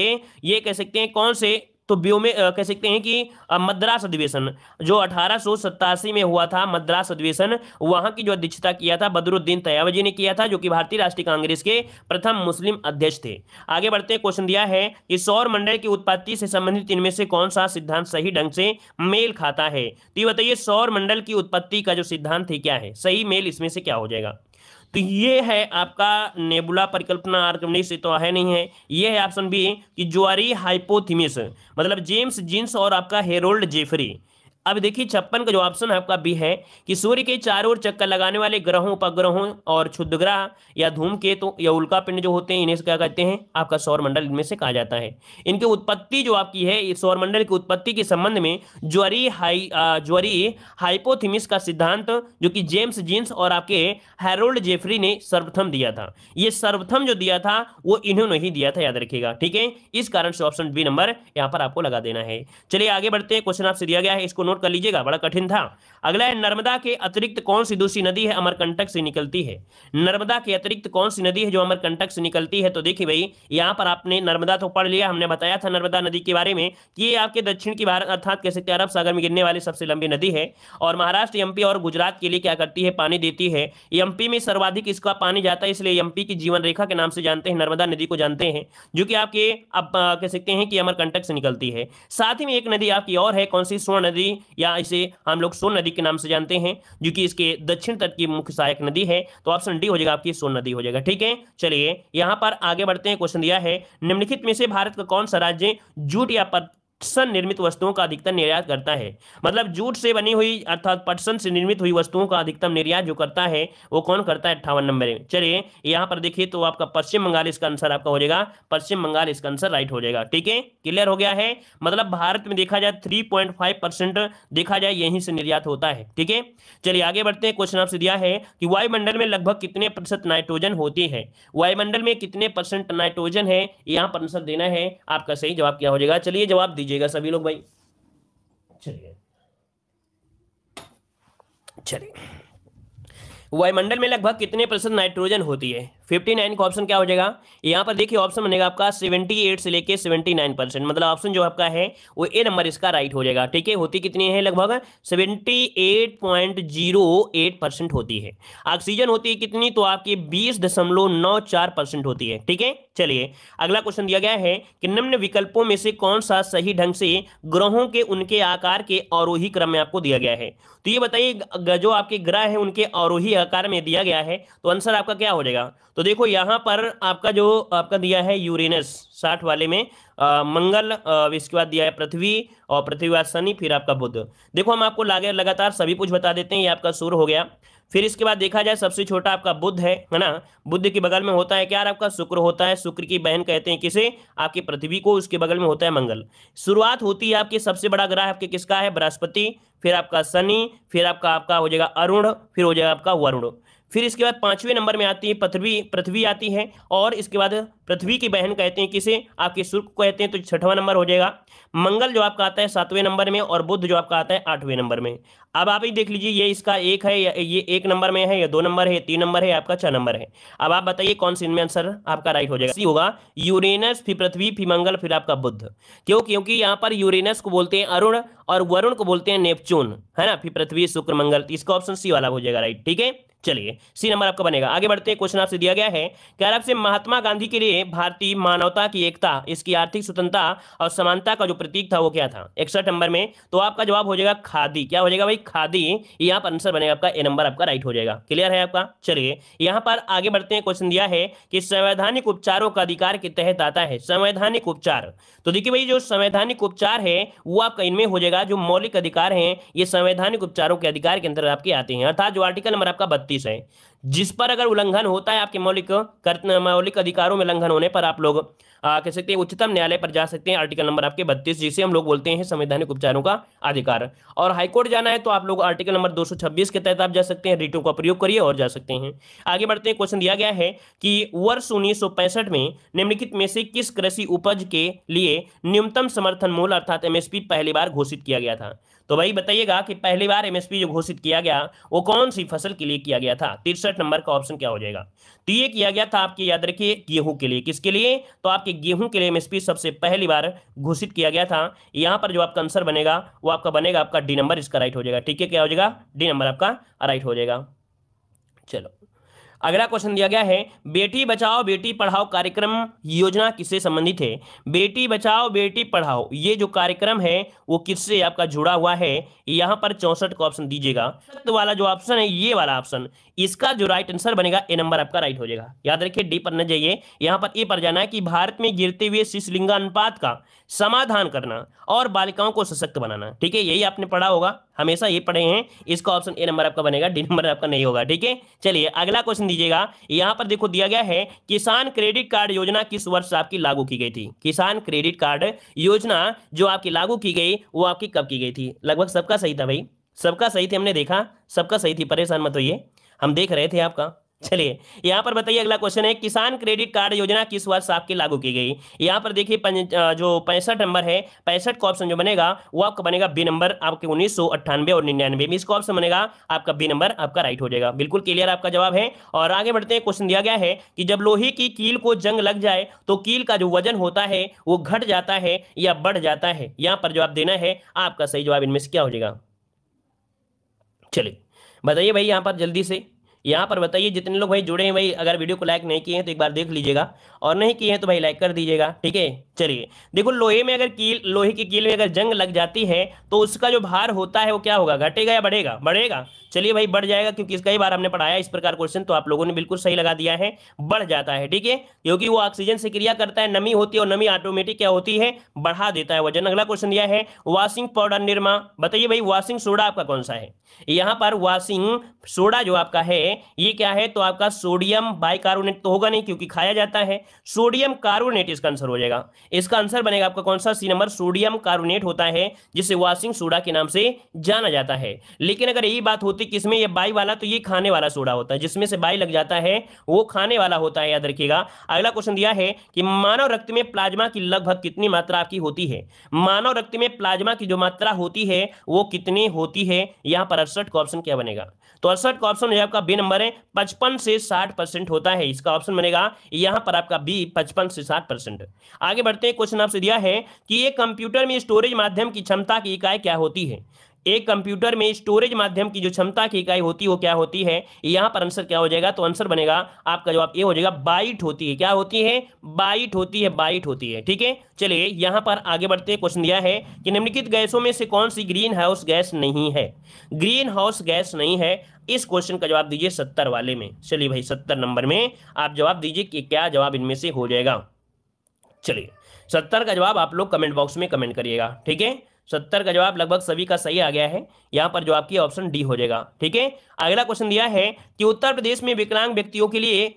ये कह सकते हैं कौन से तो ब्यो में कह सकते हैं कि मद्रास अधिवेशन जो अठारह में हुआ था मद्रास अधिवेशन वहां की जो अध्यक्षता किया था बदरुद्दीन तयावजी ने किया था जो कि भारतीय राष्ट्रीय कांग्रेस के प्रथम मुस्लिम अध्यक्ष थे आगे बढ़ते क्वेश्चन दिया है कि सौर मंडल की उत्पत्ति से संबंधित इनमें से कौन सा सिद्धांत सही ढंग से मेल खाता है तो ये बताइए सौर मंडल की उत्पत्ति का जो सिद्धांत है क्या है सही मेल इसमें से क्या हो जाएगा तो ये है आपका नेबुला परिकल्पना से तो है नहीं है ये है ऑप्शन बी कि ज्वारी हाइपोथिमिस मतलब जेम्स जींस और आपका हेरोल्ड जेफरी अब देखिए छप्पन का जो ऑप्शन है आपका बी है कि सूर्य के चारों ओर चक्कर लगाने वाले ग्रहों उपग्रहों और क्षुद्रग्रह या धूमकेतु तो या उल्का पिंड जो होते हैं इन्हें क्या कहते हैं आपका सौरमंडल इनमें से कहा जाता है इनके उत्पत्ति जो आपकी है सौरमंडल की उत्पत्ति के संबंध में ज्वरी हाई ज्वरी हाइपोथिमिस का सिद्धांत जो कि जेम्स जीन्स और आपके हेरोल्ड जेफरी ने सर्वप्रथम दिया था ये सर्वप्रथम जो दिया था वो इन्होंने ही दिया था याद रखिएगा ठीक है इस कारण से ऑप्शन बी नंबर यहाँ पर आपको लगा देना है चलिए आगे बढ़ते हैं क्वेश्चन आपसे दिया गया है इसको नोट कर लीजिएगा बड़ा कठिन था अगला है नर्मदा के अतिरिक्त कौन सी दूसरी नदी है अमरकंटक से निकलती है नर्मदा के अतिरिक्त कौन सी नदी है जो अमरकंटक से निकलती है तो देखिए भाई यहाँ पर आपने नर्मदा तो पढ़ लिया हमने बताया था नर्मदा नदी के बारे में कि ये आपके दक्षिण की भारत अर्थात कह सकते अरब सागर में गिरने वाली सबसे लंबी नदी है और महाराष्ट्र एम और गुजरात के लिए क्या करती है पानी देती है एम में सर्वाधिक इसका पानी जाता है इसलिए एम की जीवन रेखा के नाम से जानते हैं नर्मदा नदी को जानते हैं जो कि आपके अब कह सकते हैं कि अमरकंटक से निकलती है साथ ही में एक नदी आपकी और है कौन सी स्वर्ण नदी या इसे हम लोग सोन नदी के नाम से जानते हैं जो कि इसके दक्षिण तट की मुख्य सहायक नदी है तो ऑप्शन डी हो जाएगा आपकी सोन नदी हो जाएगा ठीक है चलिए यहाँ पर आगे बढ़ते हैं क्वेश्चन दिया है निम्नलिखित में से भारत का कौन सा राज्य जूट या पटसन निर्मित वस्तुओं का अधिकतम निर्यात करता है मतलब जूट से बनी हुई अर्थात पटसन से निर्मित हुई वस्तुओं का अधिकतम निर्यात जो करता है वो कौन करता है अट्ठावन नंबर में चलिए यहाँ पर देखिए तो आपका पश्चिम बंगाल इसका आंसर आपका हो जाएगा पश्चिम बंगाल इसका आंसर राइट हो जाएगा ठीक है क्लियर हो गया है मतलब भारत में देखा जाए थ्री परसेंट देखा जाए यहीं से निर्यात होता है ठीक है चलिए आगे बढ़ते हैं क्वेश्चन आपसे दिया है कि वायुमंडल में लगभग कितने प्रतिशत नाइट्रोजन होती है वायुमंडल में कितने परसेंट नाइट्रोजन है यहाँ पर आंसर देना है आपका सही जवाब क्या हो जाएगा चलिए जवाब दीजिए कीजिएगा सभी लोग भाई चलिए चलिए वायुमंडल में लगभग कितने प्रतिशत नाइट्रोजन होती है फिफ्टी नाइन का ऑप्शन क्या हो जाएगा यहाँ पर देखिए ऑप्शन बनेगा आपका सेवेंटी एट से लेके सेवेंटी नाइन परसेंट मतलब ऑप्शन जो आपका है वो ए नंबर इसका राइट हो जाएगा ठीक है होती कितनी है लगभग seventy eight point zero eight percent होती है ऑक्सीजन होती है कितनी तो आपकी बीस दशमलव नौ चार परसेंट होती है ठीक है चलिए अगला क्वेश्चन दिया गया है कि निम्न विकल्पों में से कौन सा सही ढंग से ग्रहों के उनके आकार के अवरोही क्रम में आपको दिया गया है तो ये बताइए जो आपके ग्रह है उनके अवरोही आकार में दिया गया है तो आंसर आपका क्या हो जाएगा तो तो देखो यहाँ पर आपका जो आपका दिया है यूरेनस साठ वाले में आ, मंगल इसके बाद दिया है पृथ्वी और पृथ्वी बाद शनि फिर आपका बुध देखो हम आपको लागे लगातार सभी कुछ बता देते हैं ये आपका सूर्य हो गया फिर इसके बाद देखा जाए सबसे छोटा आपका बुद्ध है है ना बुद्ध के बगल में होता है क्या आपका शुक्र होता है शुक्र की बहन कहते हैं किसे आपकी पृथ्वी को उसके बगल में होता है मंगल शुरुआत होती है आपके सबसे बड़ा ग्रह आपके किसका है बृहस्पति फिर आपका शनि फिर आपका आपका हो जाएगा अरुण फिर हो जाएगा आपका वरुण फिर इसके बाद पांचवें नंबर में आती है पृथ्वी पृथ्वी आती है और इसके बाद पृथ्वी की बहन कहते हैं किसे आपके शुल्क को कहते हैं तो छठवां नंबर हो जाएगा मंगल जो आपका आता है सातवें नंबर में और बुद्ध जो आपका आता है आठवें नंबर में अब आप ही देख लीजिए ये इसका एक है ये एक नंबर में है या दो नंबर है तीन नंबर है आपका छह नंबर है अब आप बताइए कौन सी इनमें आंसर आपका राइट हो जाएगा सी होगा यूरेनस फिर पृथ्वी फिर मंगल फिर आपका बुद्ध क्यों क्योंकि यहाँ पर यूरेनस को बोलते हैं अरुण और वरुण को बोलते हैं नेपचून है ना फिर पृथ्वी शुक्र मंगल तो इसका ऑप्शन सी वाला हो जाएगा राइट ठीक है चलिए सी नंबर आपका बनेगा आगे बढ़ते हैं क्वेश्चन आपसे दिया गया है कह रहा आपसे महात्मा गांधी के लिए भारतीय मानवता की एकता इसकी आर्थिक स्वतंत्रता और समानता का जो प्रतीक था वो क्या था इकसठ नंबर में तो आपका जवाब हो जाएगा खादी क्या हो जाएगा भाई खादी ये पर आंसर बनेगा आपका ए नंबर आपका राइट हो जाएगा क्लियर है आपका चलिए यहाँ पर आगे बढ़ते हैं क्वेश्चन दिया है कि संवैधानिक उपचारों का अधिकार के तहत आता है संवैधानिक उपचार तो देखिए भाई जो संवैधानिक उपचार है वो आपका इनमें हो जाएगा जो मौलिक अधिकार है ये संवैधानिक उपचारों के अधिकार के अंतर्गत आपके आते हैं अर्थात जो आर्टिकल नंबर आपका बत्तीस है जिस पर अगर उल्लंघन होता है आपके मौलिक मौलिक अधिकारों में लंघन होने पर आप लोग कह सकते हैं उच्चतम न्यायालय पर जा सकते हैं आर्टिकल नंबर आपके बत्तीस जिसे हम लोग बोलते हैं संवैधानिक उपचारों का अधिकार और हाईकोर्ट जाना है तो आप लोग आर्टिकल नंबर 226 के तहत आप जा सकते हैं रिटो का प्रयोग करिए और जा सकते हैं आगे बढ़ते हैं क्वेश्चन दिया गया है कि वर्ष उन्नीस में निम्नलिखित में से किस कृषि उपज के लिए न्यूनतम समर्थन मूल अर्थात एमएसपी पहली बार घोषित किया गया था तो भाई बताइएगा कि पहली बार एमएसपी जो घोषित किया गया वो कौन सी फसल के लिए किया गया था तिरसठ नंबर का ऑप्शन क्या हो जाएगा तो ये किया गया था आपके याद रखिए गेहूं के लिए किसके लिए तो आपके गेहूं के लिए एमएसपी सबसे पहली बार घोषित किया गया था यहां पर जो आपका आंसर बनेगा वो आपका बनेगा आपका डी नंबर इसका राइट हो जाएगा ठीक है क्या हो जाएगा डी नंबर आपका राइट हो जाएगा चलो अगला क्वेश्चन दिया गया है बेटी बचाओ बेटी पढ़ाओ कार्यक्रम योजना किससे संबंधित है बेटी बचाओ बेटी पढ़ाओ ये जो कार्यक्रम है वो किससे आपका जुड़ा हुआ है यहां पर चौसठ का ऑप्शन दीजिएगा तो वाला जो ऑप्शन है ये वाला ऑप्शन इसका जो राइट आंसर बनेगा ए नंबर आपका राइट हो जाएगा याद रखिए डी पर न जाइए यहां पर ए पर जाना है कि भारत में गिरते हुए शिशलिंगानुपात का समाधान करना और बालिकाओं को सशक्त बनाना ठीक है यही आपने पढ़ा होगा हमेशा ये पढ़े हैं इसका ऑप्शन ए नंबर आपका बनेगा डी नंबर आपका नहीं होगा ठीक है चलिए अगला क्वेश्चन दीजिएगा यहाँ पर देखो दिया गया है किसान क्रेडिट कार्ड योजना किस वर्ष आपकी लागू की गई थी किसान क्रेडिट कार्ड योजना जो आपकी लागू की गई वो आपकी कब की गई थी लगभग सबका सही था भाई सबका सही थे हमने देखा सबका सही थी परेशान मत होइए हम देख रहे थे आपका चलिए यहाँ पर बताइए अगला क्वेश्चन है किसान क्रेडिट कार्ड योजना किस वर्ष आपकी लागू की गई यहाँ पर देखिए जो पैंसठ नंबर है पैंसठ का ऑप्शन जो बनेगा वो आपका बनेगा बी नंबर आपके उन्नीस सौ अट्ठानबे और निन्यानवे में इसका ऑप्शन बनेगा आपका बी नंबर आपका राइट हो जाएगा बिल्कुल क्लियर आपका जवाब है और आगे बढ़ते हैं क्वेश्चन दिया गया है कि जब लोहे की कील को जंग लग जाए तो कील का जो वजन होता है वो घट जाता है या बढ़ जाता है यहाँ पर जवाब देना है आपका सही जवाब इनमें से क्या हो जाएगा चलिए बताइए भाई यहाँ पर जल्दी से यहाँ पर बताइए जितने लोग भाई जुड़े हैं भाई अगर वीडियो को लाइक नहीं किए हैं तो एक बार देख लीजिएगा और नहीं किए हैं तो भाई लाइक कर दीजिएगा ठीक है चलिए देखो लोहे में अगर कील लोहे की कील में अगर जंग लग जाती है तो उसका जो भार होता है वो क्या होगा घटेगा या बढ़ेगा बढ़ेगा चलिए भाई बढ़ जाएगा क्योंकि इसका ही बार हमने पढ़ाया इस प्रकार क्वेश्चन तो आप लोगों ने बिल्कुल सही लगा दिया है बढ़ जाता है ठीक है क्योंकि वो ऑक्सीजन से क्रिया करता है नमी होती है और नमी ऑटोमेटिक क्या होती है बढ़ा देता है वजन अगला क्वेश्चन दिया है वॉशिंग पाउडर निर्मा बताइए भाई वॉशिंग सोडा आपका कौन सा है यहाँ पर वॉशिंग सोडा जो आपका है ये क्या है तो आपका सोडियम बाइकार्बोनेट तो होगा नहीं क्योंकि खाया जाता है सोडियम कार्बोनेट इसका आंसर हो जाएगा इसका आंसर बनेगा आपका कौन सा सी नंबर सोडियम कार्बोनेट होता है जिसे वॉशिंग सोडा के नाम से जाना जाता है लेकिन अगर यही बात होती कि इसमें ये बाई वाला तो ये खाने वाला सोडा होता है जिसमें से बाई लग जाता है वो खाने वाला होता है याद रखिएगा अगला क्वेश्चन दिया है कि मानव रक्त में प्लाज्मा की लगभग कितनी मात्रा आपकी होती है मानव रक्त में प्लाज्मा की जो मात्रा होती है वो कितनी होती है यहां पर अड़सठ का ऑप्शन क्या बनेगा तो अड़सठ का ऑप्शन आपका बी नंबर है पचपन से साठ होता है इसका ऑप्शन बनेगा यहां पर आपका बी पचपन से साठ आगे बढ़ते एक क्वेश्चन आपसे दिया है कि एक कंप्यूटर में स्टोरेज माध्यम की क्षमता की इकाई क्या होती है एक कंप्यूटर में स्टोरेज माध्यम की जो क्षमता की इकाई होती है वो क्या होती है यहां पर आंसर क्या हो जाएगा तो आंसर बनेगा आपका जवाब ये हो जाएगा बाइट होती है क्या होती है बाइट होती है बाइट होती है ठीक है चलिए यहां पर आगे बढ़ते हैं क्वेश्चन दिया है कि निम्नलिखित गैसों में से कौन सी ग्रीन हाउस गैस नहीं है ग्रीन हाउस गैस नहीं है इस क्वेश्चन का जवाब दीजिए सत्तर वाले में चलिए भाई सत्तर नंबर में आप जवाब दीजिए कि क्या जवाब इनमें से हो जाएगा चलिए सत्तर का जवाब आप लोग कमेंट बॉक्स में कमेंट करिएगा ठीक है सत्तर का जवाब लगभग सभी का सही आ गया है यहाँ पर जो आपकी ऑप्शन डी हो जाएगा ठीक है अगला क्वेश्चन दिया है कि उत्तर प्रदेश में विकलांग व्यक्तियों के लिए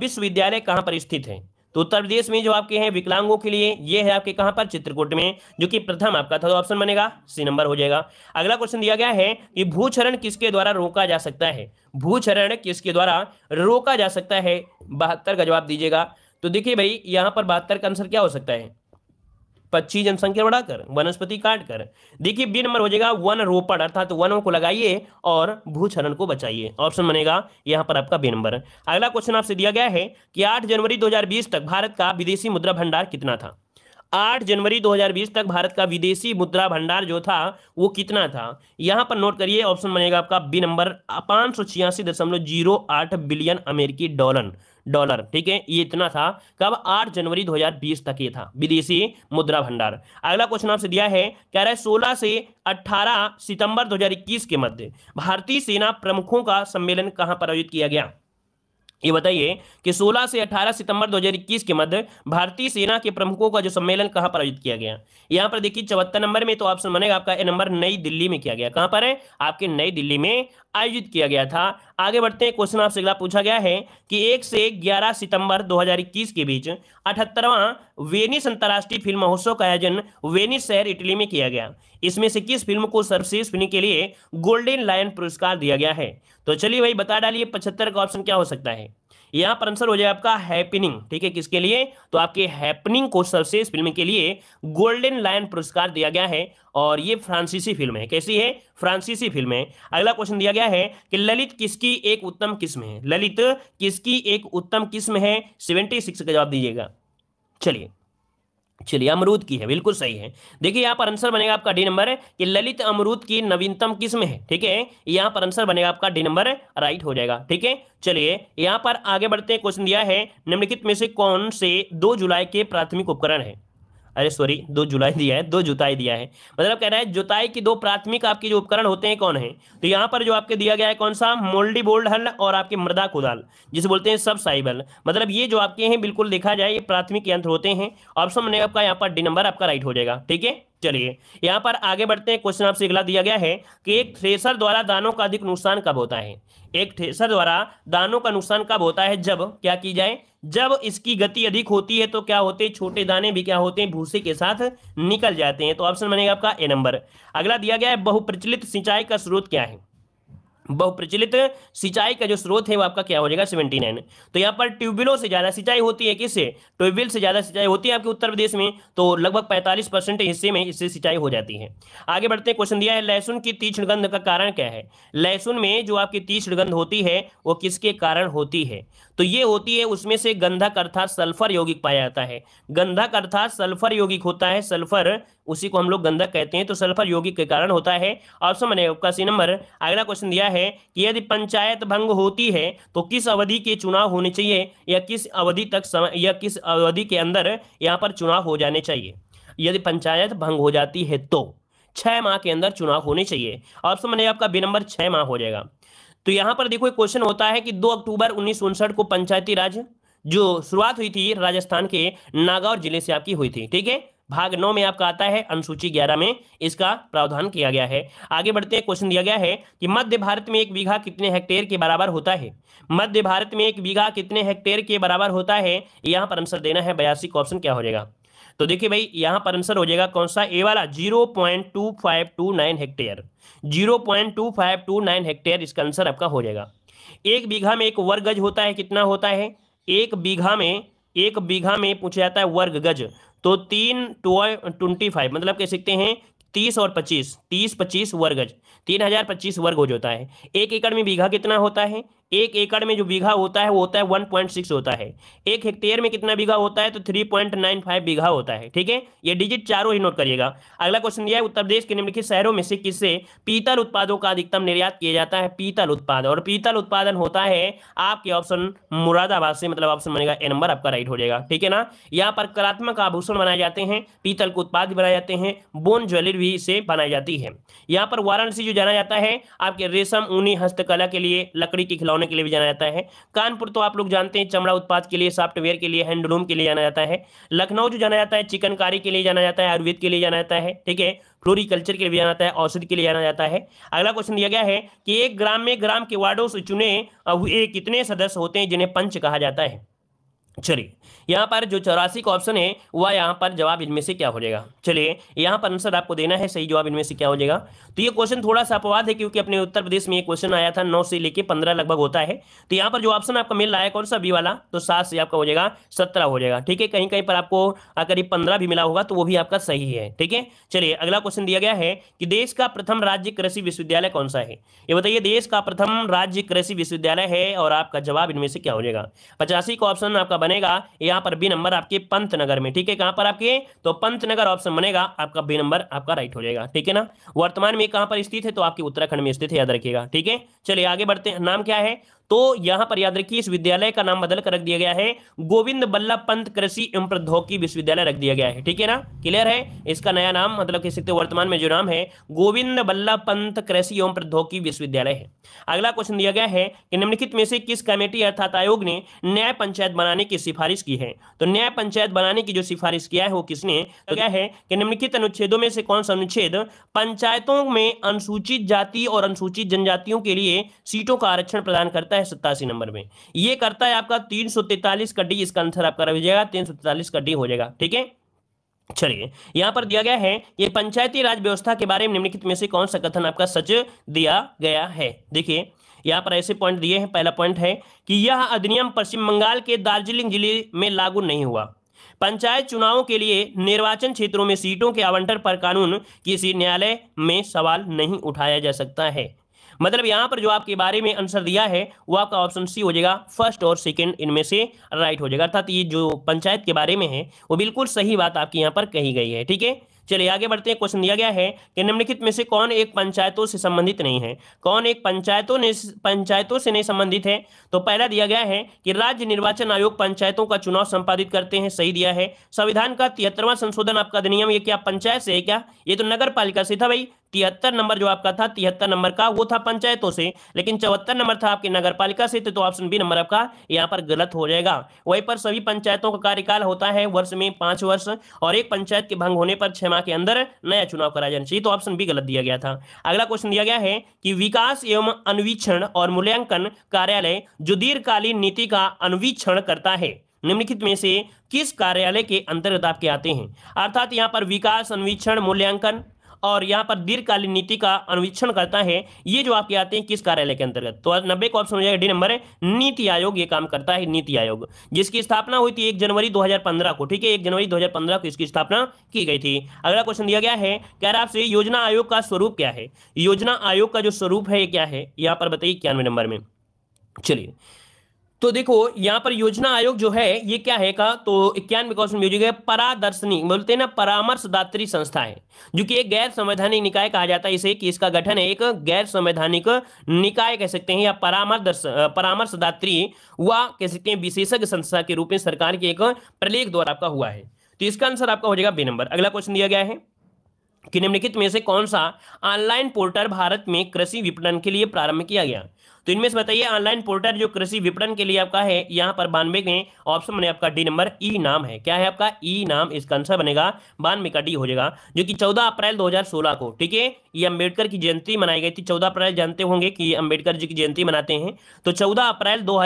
विश्वविद्यालय कहाँ पर स्थित है तो उत्तर प्रदेश में जो आपके हैं विकलांगों के लिए ये है आपके कहां पर चित्रकूट में जो कि प्रथम आपका था तो ऑप्शन बनेगा सी नंबर हो जाएगा अगला क्वेश्चन दिया गया है कि भूचरण किसके द्वारा रोका जा सकता है भूचरण किसके द्वारा रोका जा सकता है बहत्तर का जवाब दीजिएगा तो देखिए भाई यहां पर बहत्तर का आंसर क्या हो सकता है पच्चीस जनसंख्या बढ़ाकर वनस्पति काट कर देखिए बी नंबर हो जाएगा वन रोपड़ अर्थात तो वनों को लगाइए और भूक्षरण को बचाइए ऑप्शन बनेगा यहां पर आपका बी नंबर अगला क्वेश्चन आपसे दिया गया है कि 8 जनवरी 2020 तक भारत का विदेशी मुद्रा भंडार कितना था 8 जनवरी 2020 तक भारत का विदेशी मुद्रा भंडार जो था वो कितना था यहां पर नोट करिए ऑप्शन बनेगा आपका बी नंबर पांच बिलियन अमेरिकी डॉलर डॉलर ठीक है ये इतना था कब 8 जनवरी 2020 तक ये था विदेशी मुद्रा भंडार अगला क्वेश्चन आपसे दिया है कह रहा है 16 से 18 सितंबर 2021 के मध्य भारतीय सेना प्रमुखों का सम्मेलन कहां पर आयोजित किया गया ये बताइए कि 16 से 18 सितंबर 2021 के मध्य भारतीय सेना के प्रमुखों का जो सम्मेलन कहां पर आयोजित किया गया यहां पर देखिए चौहत्तर नंबर में तो ऑप्शन बनेगा आपका ए नंबर नई दिल्ली में किया गया कहां पर है आपके नई दिल्ली में आयोजित किया गया था आगे बढ़ते हैं क्वेश्चन आपसे अगला पूछा गया है कि एक से ग्यारह सितंबर दो के बीच अठहत्तरवा वेनिस अंतर्राष्ट्रीय फिल्म महोत्सव का आयोजन वेनिस शहर इटली में किया गया इसमें से किस फिल्म को सर्वश्रेष्ठ फिल्म के लिए गोल्डन लायन पुरस्कार दिया गया है तो चलिए भाई बता डालिए पचहत्तर का ऑप्शन क्या हो सकता है यहाँ पर आंसर हो जाए आपका हैपनिंग ठीक है किसके लिए तो आपके हैपनिंग को सर्वश्रेष्ठ फिल्म के लिए गोल्डन लायन पुरस्कार दिया गया है और ये फ्रांसीसी फिल्म है कैसी है फ्रांसीसी फिल्म है अगला क्वेश्चन दिया गया है कि ललित किसकी एक उत्तम किस्म है ललित किसकी एक उत्तम किस्म है सेवेंटी का जवाब दीजिएगा चलिए चलिए अमरूद की है बिल्कुल सही है देखिए यहाँ पर आंसर बनेगा आपका डी नंबर है कि ललित अमरूद की नवीनतम किस्म है ठीक है यहाँ पर आंसर बनेगा आपका डी नंबर राइट हो जाएगा ठीक है चलिए यहाँ पर आगे बढ़ते हैं क्वेश्चन दिया है निम्नलिखित में से कौन से दो जुलाई के प्राथमिक उपकरण है अरे सॉरी दो जुलाई दिया है दो जुताई दिया है मतलब कह रहा है जुताई की दो प्राथमिक आपके जो उपकरण होते हैं कौन है तो यहाँ पर जो आपके दिया गया है कौन सा मोल्डी बोल्ड हल और आपके मृदा कुदाल जिसे बोलते हैं सब साइबल मतलब ये जो आपके हैं बिल्कुल देखा जाए ये प्राथमिक यंत्र होते हैं ऑप्शन मैंने आपका यहाँ पर डी नंबर आपका राइट हो जाएगा ठीक है चलिए यहाँ पर आगे बढ़ते हैं क्वेश्चन आपसे अगला दिया गया है कि एक थ्रेसर द्वारा दानों का अधिक नुकसान कब होता है एक थ्रेसर द्वारा दानों का नुकसान कब होता है जब क्या की जाए जब इसकी गति अधिक होती है तो क्या होते हैं छोटे दाने भी क्या होते हैं भूसे के साथ निकल जाते हैं तो ऑप्शन बनेगा आपका ए नंबर अगला दिया गया है बहुप्रचलित सिंचाई का स्रोत क्या है बहुप्रचलित सिंचाई का जो स्रोत है वो आपका क्या हो जाएगा सेवेंटी नाइन तो यहाँ पर ट्यूबवेलों से ज्यादा सिंचाई होती है किससे ट्यूबवेल से ज्यादा सिंचाई होती है आपके उत्तर प्रदेश में तो लगभग पैंतालीस परसेंट हिस्से में इससे सिंचाई हो जाती है आगे बढ़ते हैं क्वेश्चन दिया है लहसुन की तीक्षण गंध का कारण क्या है लहसुन में जो आपकी तीक्षण गंध होती है वो किसके कारण होती है तो ये होती है उसमें से गंधक अर्थात सल्फर यौगिक पाया जाता है गंधक अर्थात सल्फर यौगिक होता है सल्फर उसी को हम लोग गंधक कहते हैं तो सल्फर यौगिक के कारण होता है ऑप्शन बने आपका सी नंबर अगला क्वेश्चन दिया है कि यदि पंचायत भंग होती है तो किस अवधि के चुनाव होने चाहिए या किस अवधि तक या किस अवधि के अंदर यहाँ पर चुनाव हो जाने चाहिए यदि पंचायत भंग हो जाती है तो छह माह के अंदर चुनाव होने चाहिए ऑप्शन बने आपका बी नंबर छह माह हो जाएगा तो यहां पर देखो एक क्वेश्चन होता है कि 2 अक्टूबर उन्नीस को पंचायती राज जो शुरुआत हुई थी राजस्थान के नागौर जिले से आपकी हुई थी ठीक है भाग नौ में आपका आता है अनुसूची ग्यारह में इसका प्रावधान किया गया है आगे बढ़ते हैं क्वेश्चन दिया गया है कि मध्य भारत में एक बीघा कितने हेक्टेयर के बराबर होता है मध्य भारत में एक बीघा कितने हेक्टेयर के बराबर होता है यहां पर आंसर देना है बयासी का ऑप्शन क्या हो जाएगा तो देखिए भाई यहाँ पर आंसर हो जाएगा कौन सा ए वाला zero point two five two nine hectare zero point two five two nine hectare इसका आंसर आपका हो जाएगा एक बीघा में एक वर्ग गज होता है कितना होता है एक बीघा में एक बीघा में पूछा जाता है वर्ग गज तो तीन ट्वेंटी फाइव मतलब कह सकते हैं तीस और पच्चीस तीस पच्चीस वर्ग गज तीन हजार पच्चीस वर्ग हो जाता है एक एकड़ में बीघा कितना होता है एक एकड़ में जो बीघा होता है वो होता है 1.6 होता है एक हेक्टेयर में कितना बीघा होता है तो 3.95 बीघा होता है ठीक है ये डिजिट चारों ही नोट करिएगा अगला क्वेश्चन दिया है उत्तर प्रदेश के निम्नलिखित शहरों में से किससे पीतल उत्पादों का अधिकतम निर्यात किया जाता है पीतल उत्पादन और पीतल उत्पादन होता है आपके ऑप्शन मुरादाबाद से मतलब ऑप्शन बनेगा ए नंबर आपका राइट हो जाएगा ठीक है ना यहाँ पर कलात्मक आभूषण बनाए जाते हैं पीतल के उत्पाद बनाए जाते हैं बोन ज्वेलरी भी इसे बनाई जाती है यहाँ पर वाराणसी जो जाना जाता है आपके रेशम ऊनी हस्तकला के लिए लकड़ी के खिलौने बनाने के लिए भी जाना जाता है कानपुर तो आप लोग जानते हैं चमड़ा उत्पाद के लिए सॉफ्टवेयर के लिए हैंडलूम के लिए जाना जाता है लखनऊ जो जाना जाता है चिकनकारी के लिए जाना जाता है आयुर्वेद के लिए जाना जाता है ठीक है फ्लोरिकल्चर के लिए जाना जाता है औषधि के लिए जाना जाता है अगला क्वेश्चन दिया गया है कि एक ग्राम में ग्राम के वार्डों से चुने हुए कितने सदस्य होते हैं जिन्हें पंच कहा जाता है चलिए यहाँ पर जो चौरासी का ऑप्शन है वह यहाँ पर जवाब इनमें से क्या हो जाएगा चलिए यहाँ पर आंसर आपको देना है सही जवाब इनमें से क्या हो जाएगा तो ये क्वेश्चन थोड़ा सा अपवाद है क्योंकि अपने उत्तर प्रदेश में ये क्वेश्चन आया था नौ से लेकर पंद्रह लगभग होता है तो यहाँ पर जो ऑप्शन आपका मिल रहा है कौन सा बी वाला तो सात से आपका हो जाएगा सत्रह हो जाएगा ठीक है कहीं कहीं पर आपको करीब पंद्रह भी मिला होगा तो वो भी आपका सही है ठीक है चलिए अगला क्वेश्चन दिया गया है कि देश का प्रथम राज्य कृषि विश्वविद्यालय कौन सा है ये बताइए देश का प्रथम राज्य कृषि विश्वविद्यालय है और आपका जवाब इनमें से क्या हो जाएगा पचासी का ऑप्शन आपका बनेगा ये यहां पर बी नंबर आपके पंतनगर में ठीक है कहां पर आपके तो पंतनगर ऑप्शन बनेगा आपका बी नंबर आपका राइट हो जाएगा ठीक है ना वर्तमान में कहां पर स्थित है तो आपके उत्तराखंड में स्थित है याद रखिएगा ठीक है चलिए आगे बढ़ते हैं नाम क्या है तो यहां पर याद रखिए इस विद्यालय का नाम बदल कर रख दिया गया है गोविंद बल्लभ पंत कृषि एवं प्रौद्योगिकी विश्वविद्यालय रख दिया गया है ठीक है ना क्लियर है इसका नया नाम मतलब कह सकते वर्तमान में जो नाम है गोविंद बल्लभ पंत कृषि एवं प्रौद्योगिकी विश्वविद्यालय है अगला क्वेश्चन दिया गया है कि निम्नलिखित में से किस कमेटी अर्थात आयोग ने न्याय पंचायत बनाने की सिफारिश की है तो न्याय पंचायत बनाने की जो सिफारिश किया है वो किसने तो क्या है कि निम्नलिखित अनुच्छेदों में से कौन सा अनुच्छेद पंचायतों में अनुसूचित जाति और अनुसूचित जनजातियों के लिए सीटों का आरक्षण प्रदान करता है है सत्तासी नंबर में ये करता है आपका तीन सौ तैतालीस का डी इसका आंसर आपका रह जाएगा तीन सौ तैतालीस का डी हो जाएगा ठीक है चलिए यहां पर दिया गया है ये पंचायती राज व्यवस्था के बारे में निम्नलिखित में से कौन सा कथन आपका सच दिया गया है देखिए यहाँ पर ऐसे पॉइंट दिए हैं पहला पॉइंट है कि यह अधिनियम पश्चिम बंगाल के दार्जिलिंग जिले में लागू नहीं हुआ पंचायत चुनावों के लिए निर्वाचन क्षेत्रों में सीटों के आवंटन पर कानून किसी न्यायालय में सवाल नहीं उठाया जा सकता है मतलब यहां पर जो आपके बारे में आंसर दिया है वो आपका ऑप्शन सी हो जाएगा फर्स्ट और सेकेंड इनमें से राइट हो जाएगा अर्थात ये जो पंचायत के बारे में है वो बिल्कुल सही बात आपकी यहाँ पर कही गई है ठीक है चलिए आगे बढ़ते हैं क्वेश्चन दिया गया है कि निम्नलिखित में से कौन एक पंचायतों से संबंधित नहीं है कौन एक पंचायतों ने पंचायतों से नहीं संबंधित है तो पहला दिया गया है कि राज्य निर्वाचन आयोग पंचायतों का चुनाव संपादित करते हैं सही दिया है संविधान का तिहत्तरवां संशोधन आपका अधिनियम ये क्या पंचायत से है क्या ये तो नगर पालिका से था भाई तिहत्तर नंबर जो आपका था तिहत्तर नंबर का वो था पंचायतों से लेकिन चौहत्तर नंबर था आपके नगर पालिका से तो ऑप्शन तो बी नंबर आपका यहाँ पर गलत हो जाएगा वहीं पर सभी पंचायतों का कार्यकाल होता है वर्ष में पांच वर्ष और एक पंचायत के भंग होने पर छह माह के अंदर नया चुनाव कराया जाना चाहिए तो ऑप्शन बी गलत दिया गया था अगला क्वेश्चन दिया गया है कि विकास एवं अन्वीक्षण और मूल्यांकन कार्यालय जो दीर्घकालीन नीति का अन्वीक्षण करता है निम्नलिखित में से किस कार्यालय के अंतर्गत आपके आते हैं अर्थात यहाँ पर विकास अन्वीक्षण मूल्यांकन और यहाँ पर दीर्घकालीन नीति का अनुवीक्षण करता है ये जो आपके आते हैं किस कार्यालय के अंतर्गत तो नब्बे को ऑप्शन हो जाएगा डी नंबर है नीति आयोग ये काम करता है नीति आयोग जिसकी स्थापना हुई थी एक जनवरी दो को ठीक है एक जनवरी दो को इसकी स्थापना की गई थी अगला क्वेश्चन दिया गया है कह रहा आपसे योजना आयोग का स्वरूप क्या है योजना आयोग का जो स्वरूप है क्या है यहाँ पर बताइए इक्यानवे नंबर में चलिए तो देखो यहाँ पर योजना आयोग जो है ये क्या है का तो इक्यानवे क्वेश्चन में है परादर्शनी बोलते हैं ना परामर्शदात्री संस्था है जो कि एक गैर संवैधानिक निकाय कहा जाता है इसे कि इसका गठन है एक गैर संवैधानिक निकाय कह सकते हैं या परामर्श परामर्शदात्री व कह सकते हैं विशेषज्ञ संस्था के रूप में सरकार के एक प्रलेख द्वारा आपका हुआ है तो इसका आंसर आपका हो जाएगा बे नंबर अगला क्वेश्चन दिया गया है कि निम्नलिखित में से कौन सा ऑनलाइन पोर्टल भारत में कृषि विपणन के लिए प्रारंभ किया गया तो इनमें से बताइए ऑनलाइन पोर्टल जो कृषि विपणन के लिए आपका है यहाँ पर बानवे के ऑप्शन बने आपका डी नंबर ई नाम है क्या है आपका ई नाम इसका आंसर बनेगा बानवे का डी हो जाएगा जो कि चौदह अप्रैल दो को ठीक है ये अम्बेडकर की जयंती मनाई गई थी चौदह अप्रैल जानते होंगे कि अम्बेडकर जी की जयंती मनाते हैं तो चौदह अप्रैल दो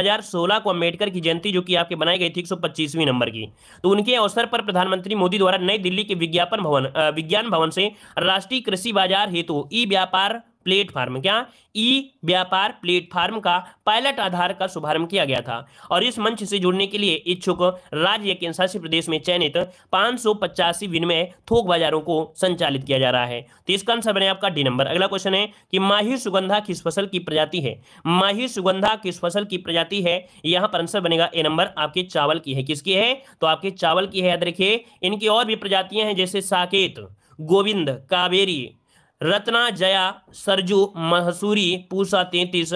को अम्बेडकर की जयंती जो कि आपके बनाई गई थी एक नंबर की तो उनके अवसर पर प्रधानमंत्री मोदी द्वारा नई दिल्ली के विज्ञापन भवन विज्ञान भवन से राष्ट्रीय कृषि बाजार हेतु ई व्यापार प्लेटफार्म क्या ई व्यापार प्लेटफार्म का पायलट आधार का शुभारंभ किया गया था और इस मंच से जुड़ने के लिए इच्छुक राज्य केंद्र शासित प्रदेश में चयनित पांच सौ पचासी विनिमय थोक बाजारों को संचालित किया जा रहा है तो इसका आंसर बने आपका डी नंबर अगला क्वेश्चन है कि माही सुगंधा किस फसल की प्रजाति है माही सुगंधा किस फसल की प्रजाति है यहाँ पर आंसर बनेगा ए नंबर आपके चावल की है किसकी है तो आपके चावल की है याद रखिये इनकी और भी प्रजातियां हैं जैसे साकेत गोविंद कावेरी रत्ना जया सरजू महसूरी पूसा तैतीस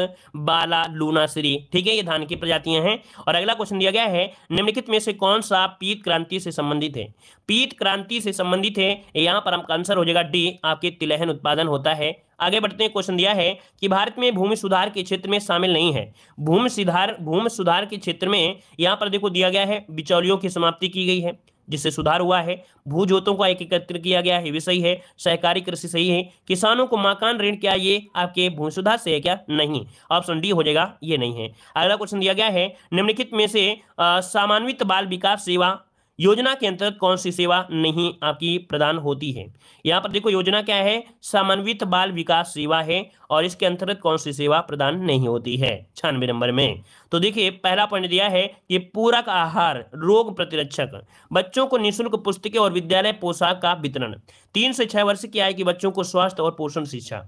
बाला लूनाश्री ठीक है ये धान की प्रजातियां हैं और अगला क्वेश्चन दिया गया है निम्नलिखित में से कौन सा पीत क्रांति से संबंधित है पीत क्रांति से संबंधित है यहां पर आपका आंसर हो जाएगा डी आपके तिलहन उत्पादन होता है आगे बढ़ते हैं क्वेश्चन दिया है कि भारत में भूमि सुधार के क्षेत्र में शामिल नहीं है भूमि सुधार भूमि सुधार के क्षेत्र में यहां पर देखो दिया गया है बिचौलियों की समाप्ति की गई है जिससे सुधार हुआ है भू जोतों का एक एकत्र किया गया है विषय है सहकारी कृषि सही है किसानों को मकान ऋण क्या ये आपके भू सुधार से है क्या नहीं ऑप्शन डी हो जाएगा ये नहीं है अगला क्वेश्चन दिया गया है निम्नलिखित में से सामान्वित बाल विकास सेवा योजना के अंतर्गत कौन सी सेवा नहीं आपकी प्रदान होती है यहाँ पर देखो योजना क्या है समन्वित बाल विकास सेवा है और इसके अंतर्गत कौन सी सेवा प्रदान नहीं होती है छियानवे नंबर में तो देखिए पहला पॉइंट दिया है कि पूरक आहार रोग प्रतिरक्षक बच्चों को निःशुल्क पुस्तकें और विद्यालय पोशाक का वितरण तीन से छह वर्ष की आय के बच्चों को स्वास्थ्य और पोषण शिक्षा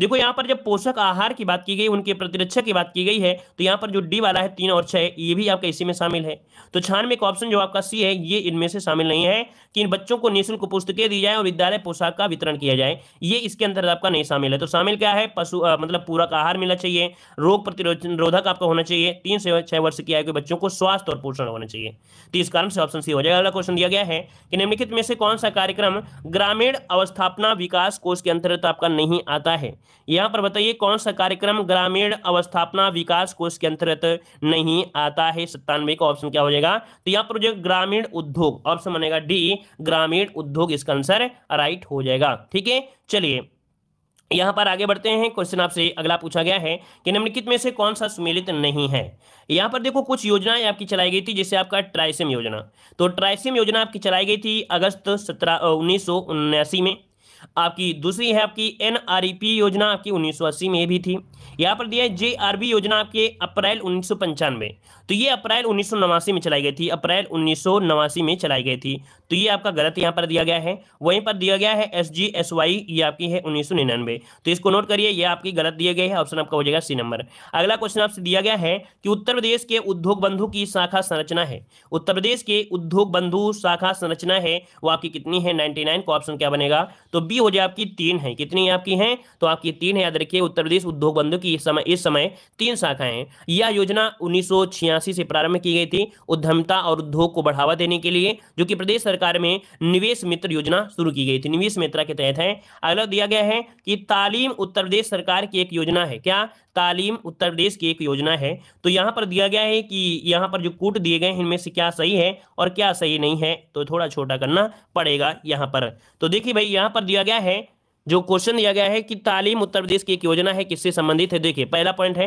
देखो यहाँ पर जब पोषक आहार की बात की गई उनके प्रतिरक्षा की बात की गई है तो यहाँ पर जो डी वाला है तीन और छह ये भी आपका इसी में शामिल है तो छानवे का ऑप्शन जो आपका सी है ये इनमें से शामिल नहीं है कि इन बच्चों को निःशुल्क पुस्तकें दी जाए और विद्यालय पोशाक का वितरण किया जाए ये इसके अंतर्गत आपका नहीं शामिल है तो शामिल क्या है पशु मतलब पूरक आहार मिलना चाहिए रोग प्रतिरोधक आपका होना चाहिए तीन से छह वर्ष की आयु के बच्चों को स्वास्थ्य और पोषण होना चाहिए तो इस कारण से ऑप्शन सी हो जाएगा अगला क्वेश्चन दिया गया है कि निम्नलिखित में से कौन सा कार्यक्रम ग्रामीण ग्रामीण अवस्थापना विकास कोष के अंतर्गत तो आपका नहीं आता है यहाँ पर बताइए कौन सा कार्यक्रम ग्रामीण अवस्थापना विकास कोष के अंतर्गत नहीं आता है सत्तानवे का ऑप्शन क्या हो जाएगा तो यहाँ पर जो ग्रामीण उद्योग ऑप्शन बनेगा डी ग्रामीण उद्योग इसका आंसर राइट हो जाएगा ठीक है चलिए यहाँ पर आगे बढ़ते हैं क्वेश्चन आपसे अगला पूछा गया है कि निम्नलिखित में से कौन सा सम्मिलित नहीं है यहाँ पर देखो कुछ योजनाएं आपकी चलाई गई थी जैसे आपका ट्राइसिम योजना तो ट्राइसिम योजना आपकी चलाई गई थी अगस्त सत्रह उन्नीस में आपकी दूसरी है आपकी एन योजना आपकी उन्नीस में भी थी यहाँ पर दिया है जे योजना आपके अप्रैल उन्नीस तो ये अप्रैल उन्नीस में चलाई गई थी अप्रैल उन्नीस में चलाई गई थी तो ये आपका गलत यहाँ पर दिया गया है वहीं पर दिया गया है एस जी एस वाई ये आपकी है उन्नीस तो इसको नोट करिए ये आपकी गलत दिए गए हैं ऑप्शन आपका हो जाएगा सी नंबर अगला क्वेश्चन आपसे दिया गया है कि उत्तर प्रदेश के उद्योग बंधु की शाखा संरचना है उत्तर प्रदेश के उद्योग बंधु शाखा संरचना है वो आपकी कितनी है नाइनटी को ऑप्शन क्या बनेगा तो बी हो जाए आपकी तीन है कितनी आपकी है तो आपकी तीन है याद रखिए उत्तर प्रदेश उद्योग बंधु की इस समय इस समय तीन शाखाएं यह योजना उन्नीस से प्रारंभ की गई थी उद्यमता और उद्योग को बढ़ावा देने के लिए जो कि प्रदेश सरकार में निवेश मित्र योजना शुरू की गई थी निवेश मित्रा के तहत है अगला दिया गया है कि तालीम उत्तर प्रदेश सरकार की एक योजना है क्या तालीम उत्तर प्रदेश की एक योजना है तो यहाँ पर दिया गया है कि यहाँ पर जो कूट दिए गए हैं इनमें से क्या सही है और क्या सही नहीं है तो थोड़ा छोटा करना पड़ेगा यहाँ पर तो देखिए भाई यहाँ पर दिया गया है जो क्वेश्चन दिया गया है कि तालीम उत्तर प्रदेश की एक योजना है किससे संबंधित है देखिए पहला पॉइंट है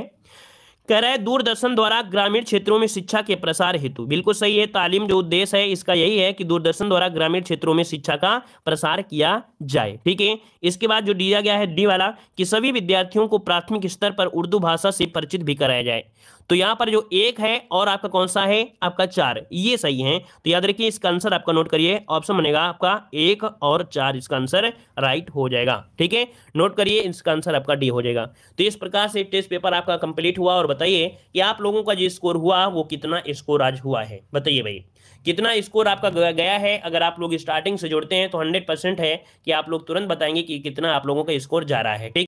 कह रहा है दूरदर्शन द्वारा ग्रामीण क्षेत्रों में शिक्षा के प्रसार हेतु बिल्कुल सही है तालीम जो उद्देश्य है इसका यही है कि दूरदर्शन द्वारा ग्रामीण क्षेत्रों में शिक्षा का प्रसार किया जाए ठीक है इसके बाद जो दिया गया है डी वाला कि सभी विद्यार्थियों को प्राथमिक स्तर पर उर्दू भाषा से परिचित भी कराया जाए तो यहां पर जो एक है और आपका कौन सा है आपका चार ये सही है तो याद रखिए इसका आंसर आपका नोट करिए ऑप्शन बनेगा आपका एक और चार इसका आंसर राइट हो जाएगा ठीक है नोट करिए इसका आंसर आपका डी हो जाएगा तो इस प्रकार से टेस्ट पेपर आपका कंप्लीट हुआ और बताइए कि आप लोगों का जो स्कोर हुआ वो कितना स्कोर आज हुआ है बताइए भाई कितना स्कोर आपका गया है अगर आप लोग स्टार्टिंग से जोड़ते हैं तो हंड्रेड परसेंट है कि आप लोग तुरंत बताएंगे कि कितना आप लोगों का स्कोर जा रहा है ठीक